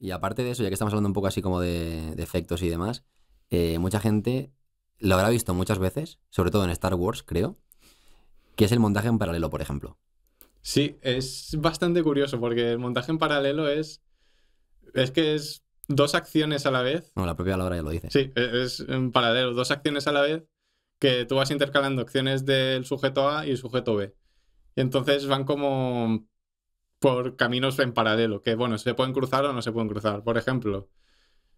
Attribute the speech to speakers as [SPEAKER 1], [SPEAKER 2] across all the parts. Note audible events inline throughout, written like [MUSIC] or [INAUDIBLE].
[SPEAKER 1] Y aparte de eso, ya que estamos hablando un poco así como de, efectos y demás, eh, mucha gente lo habrá visto muchas veces, sobre todo en Star Wars, creo, que es el montaje en paralelo, por ejemplo.
[SPEAKER 2] Sí, es bastante curioso porque el montaje en paralelo es. Es que es dos acciones a la vez.
[SPEAKER 1] No, la propia Laura ya lo dice. Sí,
[SPEAKER 2] e, es en paralelo, dos acciones a la vez que tú vas intercalando acciones del sujeto A y el sujeto B. Y entonces van como por caminos en paralelo, que bueno, se pueden cruzar o no se pueden cruzar. Por ejemplo,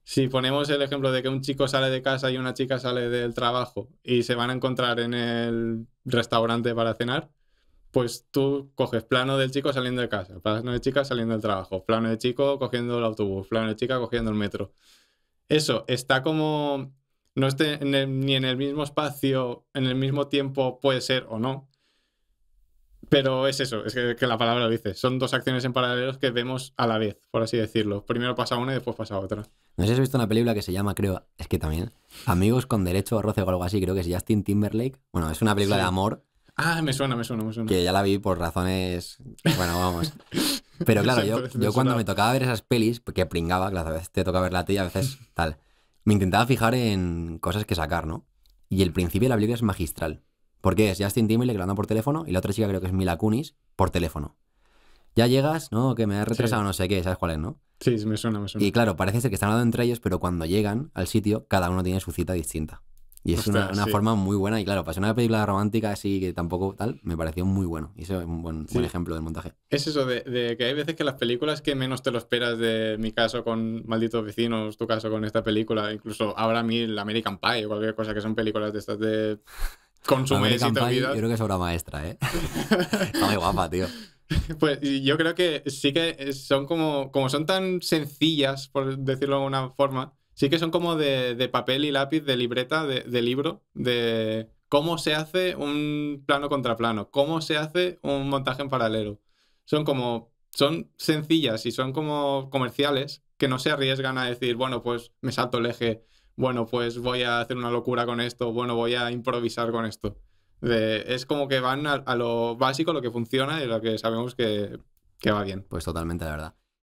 [SPEAKER 2] si ponemos el ejemplo de que un chico sale de casa y una chica sale del trabajo y se van a encontrar en el restaurante para cenar, pues tú coges plano del chico saliendo de casa, plano de chica saliendo del trabajo, plano de chico cogiendo el autobús, plano de chica cogiendo el metro. Eso está como no esté ni en el mismo espacio, en el mismo tiempo puede ser o no, pero es eso, es que, la palabra lo dice. Son dos acciones en paralelo que vemos a la vez, por así decirlo. Primero pasa una y después pasa otra.
[SPEAKER 1] No sé si has visto una película que se llama, creo, es que también, Amigos con Derecho a Roce o algo así, creo que es Justin Timberlake. Bueno, es una película de amor. Ah, me suena, me suena, me suena. Que ya la vi por razones. Bueno, vamos.
[SPEAKER 2] Pero [LAUGHS] claro, yo, cuando
[SPEAKER 1] me tocaba ver esas pelis, porque pringaba, claro, a veces te toca ver la tía a veces [LAUGHS] tal, me intentaba fijar en cosas que sacar, ¿no? Y el principio de la película es magistral. Porque es Justin Timberlake hablando por teléfono y la otra chica creo que es Mila Kunis por teléfono. Ya llegas, ¿no? Que me ha retrasado, no sé qué, ¿sabes cuál es, no? Sí, me suena, me suena. Y claro, parece ser que están hablando entre ellos, pero cuando llegan al sitio, cada uno tiene su cita distinta.
[SPEAKER 2] Y es una, forma
[SPEAKER 1] muy buena. Y claro, para ser una película romántica así que tampoco tal, me pareció muy bueno. Y eso es un buen, ejemplo del montaje.
[SPEAKER 2] Es eso de, que hay veces que las películas que menos te lo esperas, de mi caso con Malditos Vecinos, tu caso con esta película, incluso ahora a American Pie o cualquier cosa que son películas de estas de mes y Yo creo
[SPEAKER 1] que es obra maestra, ¿eh? [LAUGHS] Está muy guapa, tío.
[SPEAKER 2] Pues yo creo que sí que son como, como son tan sencillas, por decirlo de alguna forma, sí que son como de, papel y lápiz, de libreta, de, de, libro, de cómo se hace un plano contra plano, cómo se hace un montaje en paralelo. Son como, son sencillas y son como comerciales que no se arriesgan a decir, bueno, pues me salto el eje, bueno, pues voy a hacer una locura con esto, bueno, voy a improvisar con esto. es como que van a, lo básico, lo que funciona y lo que sabemos que,
[SPEAKER 1] que va bien. Pues totalmente, la verdad.